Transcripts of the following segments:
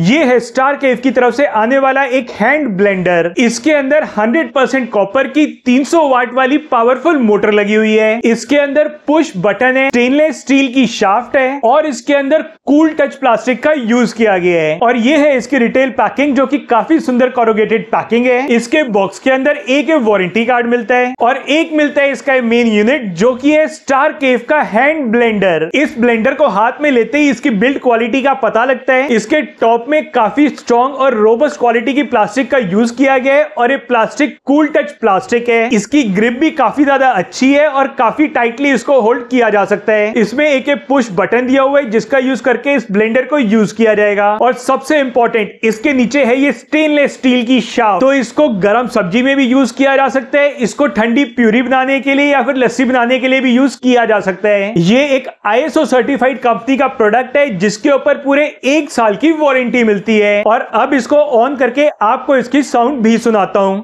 ये है स्टार केव की तरफ से आने वाला एक हैंड ब्लेंडर इसके अंदर 100% परसेंट कॉपर की 300 वाट वाली पावरफुल मोटर लगी हुई है इसके अंदर पुश बटन है स्टेनलेस स्टील की शाफ्ट है और इसके अंदर कूल टच प्लास्टिक का यूज किया गया है और ये है इसकी रिटेल पैकिंग जो कि काफी सुंदर कॉरोगेटेड पैकिंग है इसके बॉक्स के अंदर एक वारंटी कार्ड मिलता है और एक मिलता है इसका मेन यूनिट जो की है स्टार केव का हैंड ब्लेंडर इस ब्लेंडर को हाथ में लेते ही इसकी बिल्ड क्वालिटी का पता लगता है इसके टॉप टॉप में काफी स्ट्रॉन्ग और रोबस्ट क्वालिटी की प्लास्टिक का यूज किया गया है और ये प्लास्टिक कूल टच प्लास्टिक है इसकी ग्रिप भी काफी ज्यादा अच्छी है और काफी टाइटली इसको होल्ड किया जा सकता है इसमें एक एक पुश बटन दिया हुआ है जिसका यूज करके इस ब्लेंडर को यूज किया जाएगा और सबसे इंपॉर्टेंट इसके नीचे है ये स्टेनलेस स्टील की शाव तो इसको गर्म सब्जी में भी यूज किया जा सकता है इसको ठंडी प्यूरी बनाने के लिए या फिर लस्सी बनाने के लिए भी यूज किया जा सकता है ये एक आईएसओ सर्टिफाइड कंपनी का प्रोडक्ट है जिसके ऊपर पूरे एक साल की वारंटी गारंटी मिलती है और अब इसको ऑन करके आपको इसकी साउंड भी सुनाता हूँ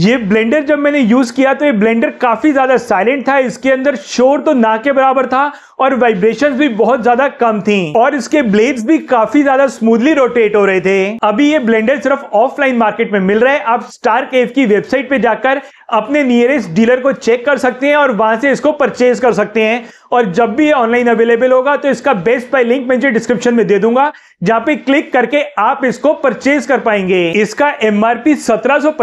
ये ब्लेंडर जब मैंने यूज किया तो ये ब्लेंडर काफी ज्यादा साइलेंट था इसके अंदर शोर तो ना के बराबर था और वाइब्रेशन भी बहुत ज्यादा कम थी और इसके ब्लेड्स भी काफी ज्यादा स्मूथली रोटेट हो रहे थे अभी ये ब्लेंडर सिर्फ ऑफलाइन मार्केट में मिल रहा है आप स्टार केव की वेबसाइट पे जाकर अपने नियरेस्ट डीलर को चेक कर सकते हैं और वहां से इसको परचेज कर सकते हैं और जब भी ऑनलाइन अवेलेबल होगा तो इसका बेस्ट बाय लिंक मैं डिस्क्रिप्शन में दे दूंगा जहां पे क्लिक करके आप इसको परचेज कर पाएंगे इसका एमआरपी सत्रह सौ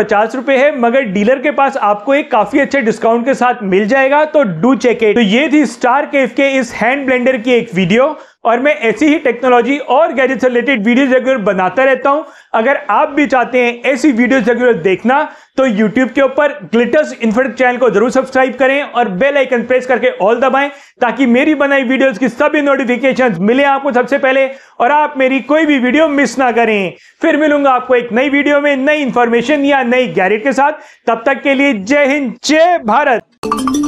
है मगर डीलर के पास आपको एक काफी अच्छे डिस्काउंट के साथ मिल जाएगा तो डू चेक इट तो ये थी स्टार केफ के इस हैंड ब्लेंडर की एक वीडियो और मैं ऐसी ही टेक्नोलॉजी और गैजेट से रिलेटेड वीडियो रेगुलर बनाता रहता हूं अगर आप भी चाहते हैं ऐसी वीडियोज रेगुलर देखना तो YouTube के ऊपर ग्लिटर्स इन्फोटेक चैनल को जरूर सब्सक्राइब करें और बेल आइकन प्रेस करके ऑल दबाएं ताकि मेरी बनाई वीडियोस की सभी नोटिफिकेशंस मिले आपको सबसे पहले और आप मेरी कोई भी वीडियो मिस ना करें फिर मिलूंगा आपको एक नई वीडियो में नई इंफॉर्मेशन या नई गैरेट के साथ तब तक के लिए जय हिंद जय भारत